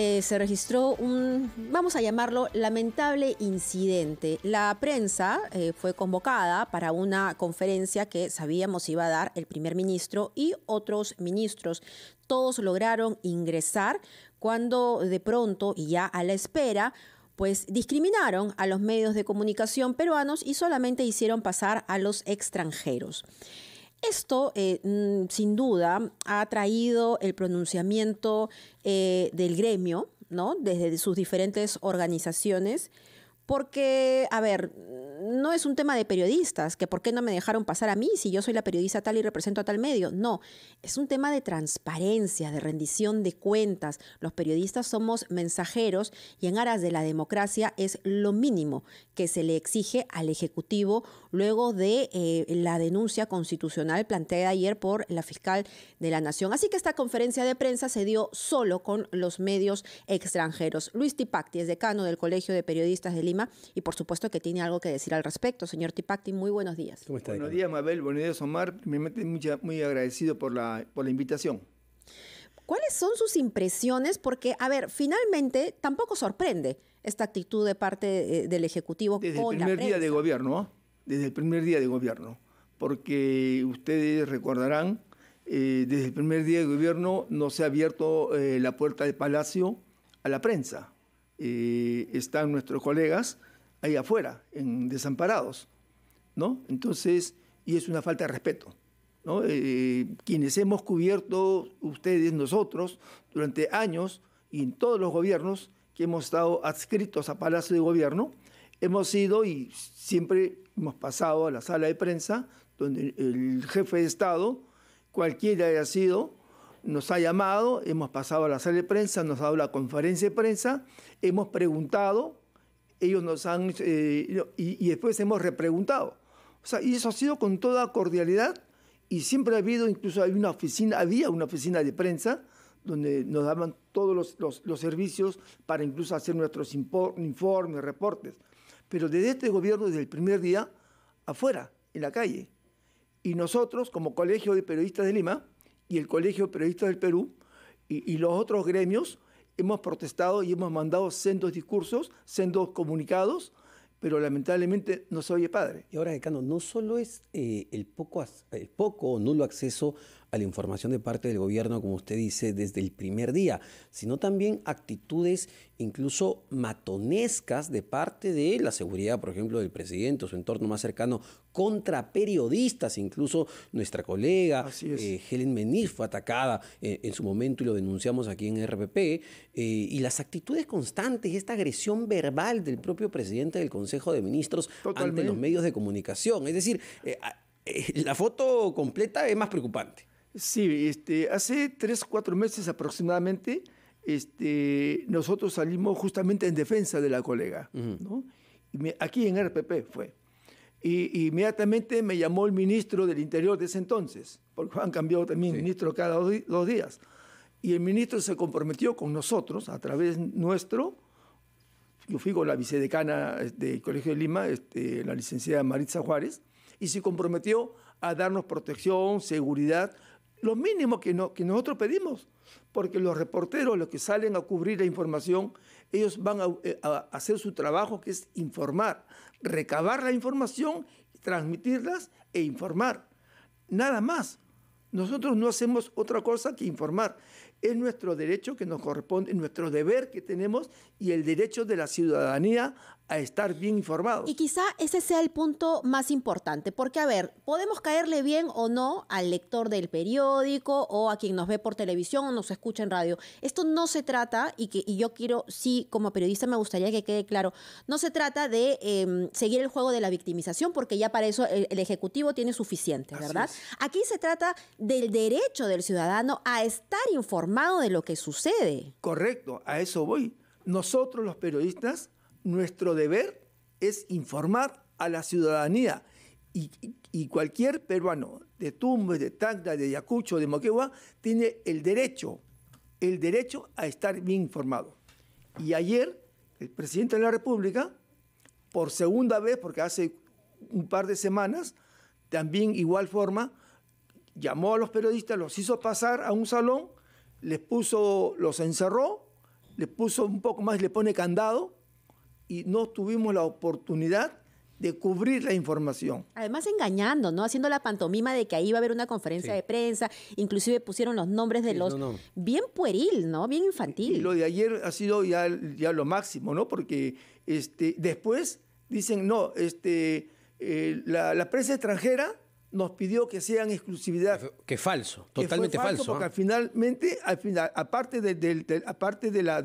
Eh, se registró un, vamos a llamarlo, lamentable incidente. La prensa eh, fue convocada para una conferencia que sabíamos iba a dar el primer ministro y otros ministros. Todos lograron ingresar cuando de pronto y ya a la espera pues discriminaron a los medios de comunicación peruanos y solamente hicieron pasar a los extranjeros. Esto, eh, mm, sin duda, ha traído el pronunciamiento eh, del gremio, ¿no? Desde sus diferentes organizaciones porque, a ver, no es un tema de periodistas, que por qué no me dejaron pasar a mí si yo soy la periodista tal y represento a tal medio. No, es un tema de transparencia, de rendición de cuentas. Los periodistas somos mensajeros y en aras de la democracia es lo mínimo que se le exige al Ejecutivo luego de eh, la denuncia constitucional planteada ayer por la fiscal de la Nación. Así que esta conferencia de prensa se dio solo con los medios extranjeros. Luis Tipacti es decano del Colegio de Periodistas de Lima y por supuesto que tiene algo que decir al respecto. Señor Tipacti, muy buenos días. buenos días, Mabel. Buenos días, Omar. Me mucha, muy agradecido por la, invitación. ¿Cuáles son sus impresiones? Porque, a ver, finalmente tampoco sorprende esta actitud de parte eh, del Ejecutivo. Desde el primer día de gobierno, ¿ah? desde el primer día de gobierno, porque ustedes recordarán, eh, desde el primer día de gobierno no se ha abierto eh, la puerta del Palacio a la prensa. Eh, están nuestros colegas ahí afuera, en desamparados, ¿no? Entonces, y es una falta de respeto, ¿no? Eh, quienes hemos cubierto, ustedes, nosotros, durante años y en todos los gobiernos que hemos estado adscritos a Palacio de Gobierno, hemos ido y siempre hemos pasado a la sala de prensa, donde el jefe de Estado, cualquiera haya sido, nos ha llamado, hemos pasado a la sala de prensa, nos ha dado la conferencia de prensa, hemos preguntado, ellos nos han, eh, y, después hemos repreguntado. O sea, y eso ha sido con toda cordialidad y siempre ha habido, incluso hay una oficina, había una oficina de prensa donde nos daban todos los, los, los servicios para incluso hacer nuestros informes, reportes. Pero desde este gobierno, desde el primer día, afuera, en la calle. Y nosotros, como Colegio de Periodistas de Lima, y el Colegio de del Perú y, los otros gremios hemos protestado y hemos mandado sendos discursos, sendos comunicados, pero lamentablemente no se oye padre. Y ahora, decano, no solo es eh, el, poco, el poco o nulo acceso a la información de parte del gobierno, como usted dice, desde el primer día, sino también actitudes incluso matonescas de parte de la seguridad, por ejemplo, del presidente o su entorno más cercano, contra periodistas, incluso nuestra colega eh, Helen Meniz fue atacada eh, en su momento y lo denunciamos aquí en RPP, eh, y las actitudes constantes, esta agresión verbal del propio presidente del Consejo de Ministros ante los medios de comunicación, es decir, la foto completa es más preocupante. Sí, este, hace tres, cuatro meses aproximadamente, este, nosotros salimos justamente en defensa de la colega, ¿no? aquí en RPP fue. Y, inmediatamente me llamó el ministro del Interior de ese entonces, porque han cambiado también ministros ministro cada dos, días. Y el ministro se comprometió con nosotros, a través nuestro, yo fui con la vicedecana este, del Colegio de Lima, este, la licenciada Maritza Juárez, y se comprometió a darnos protección, seguridad, lo mínimo que, nosotros pedimos, porque los reporteros, los que salen a cubrir la información, ellos van eh, a, hacer su trabajo, que es informar, recabar la información, transmitirlas e informar. Nada más. Nosotros no hacemos otra cosa que informar. Es nuestro derecho que nos corresponde, nuestro deber que tenemos y el derecho de la ciudadanía a estar bien informado Y quizá ese sea el punto más importante, porque a ver, podemos caerle bien o no al lector del periódico o a quien nos ve por televisión o nos escucha en radio. Esto no se trata, y, que, y yo quiero, sí, como periodista me gustaría que quede claro, no se trata de em, seguir el juego de la victimización, porque ya para eso el, Ejecutivo tiene suficiente, ¿verdad? Aquí se trata del derecho del ciudadano a estar informado de lo que sucede. Correcto, a eso voy. Nosotros los periodistas nuestro deber es informar a la ciudadanía y, cualquier peruano de Tumbes, de Tacna, de Yacucho, de Moquegua, tiene el derecho, el derecho a estar bien informado. Y ayer el presidente de la República, por segunda vez, porque hace un par de semanas, también igual forma, llamó a los periodistas, los hizo pasar a un salón, les puso, los encerró, les puso un poco más, le pone candado y no tuvimos la oportunidad de cubrir la información. Además engañando, ¿no? Haciendo la pantomima de que ahí iba a haber una conferencia de prensa, inclusive pusieron los nombres de los... Bien pueril, ¿no? Bien infantil. Y lo de ayer ha sido ya, lo máximo, ¿no? Porque este, después dicen, no, este, eh, la prensa extranjera nos pidió que sean exclusividad. Que falso, totalmente falso. Porque al ¿ah? finalmente, al final, aparte de, aparte de la,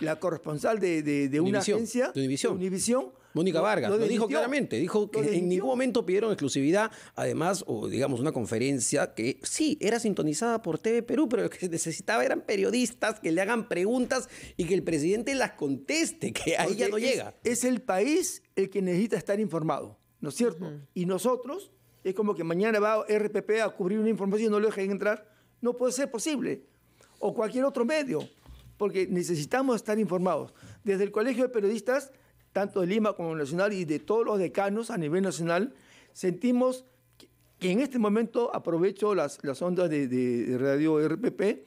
la corresponsal de, una agencia, de Univisión, Mónica Vargas lo, dijo claramente, dijo que en ningún momento pidieron exclusividad, además, o digamos, una conferencia que sí, era sintonizada por TV Perú, pero lo que necesitaba eran periodistas que le hagan preguntas y que el presidente las conteste, que ahí ya no llega. Es el país el que necesita estar informado, ¿no es cierto? Y nosotros es como que mañana va RPP a cubrir una información y no lo dejen entrar. No puede ser posible. O cualquier otro medio, porque necesitamos estar informados. Desde el Colegio de Periodistas, tanto de Lima como nacional y de todos los decanos a nivel nacional, sentimos que en este momento aprovecho las, ondas de Radio RPP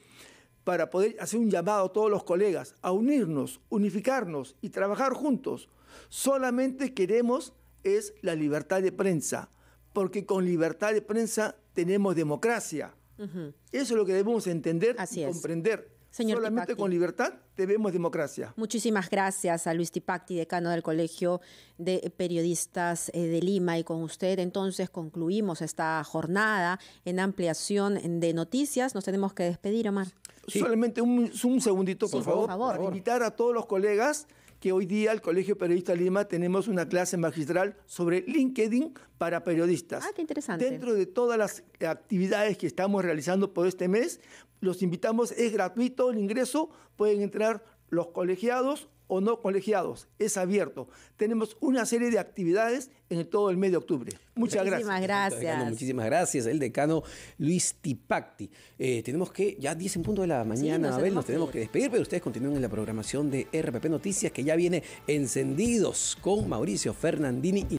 para poder hacer un llamado a todos los colegas a unirnos, unificarnos y trabajar juntos. Solamente queremos es la libertad de prensa, porque con libertad de prensa tenemos democracia. Eso es lo que debemos entender y comprender. Señor Solamente con libertad debemos democracia. Muchísimas gracias a Luis Tipacti, decano del Colegio de Periodistas eh, de Lima. Y con usted entonces concluimos esta jornada en ampliación de noticias. Nos tenemos que despedir, Omar. Solamente un, segundito, por, favor, por invitar a todos los colegas que hoy día el Colegio Periodista Lima tenemos una clase magistral sobre LinkedIn para periodistas. Ah, qué interesante. Dentro de todas las eh, actividades que estamos realizando por este mes, los invitamos, es gratuito el ingreso, pueden entrar los colegiados o no colegiados. Es abierto. Tenemos una serie de actividades en todo el mes de octubre. Muchas muchísimas gracias. muchísimas gracias. El decano Luis Tipacti. Eh, tenemos que, ya 10 en punto de la mañana, a ver, nos, tenemos que despedir, pero ustedes continúen en la programación de RPP Noticias, que ya viene encendidos con Mauricio Fernandini. Y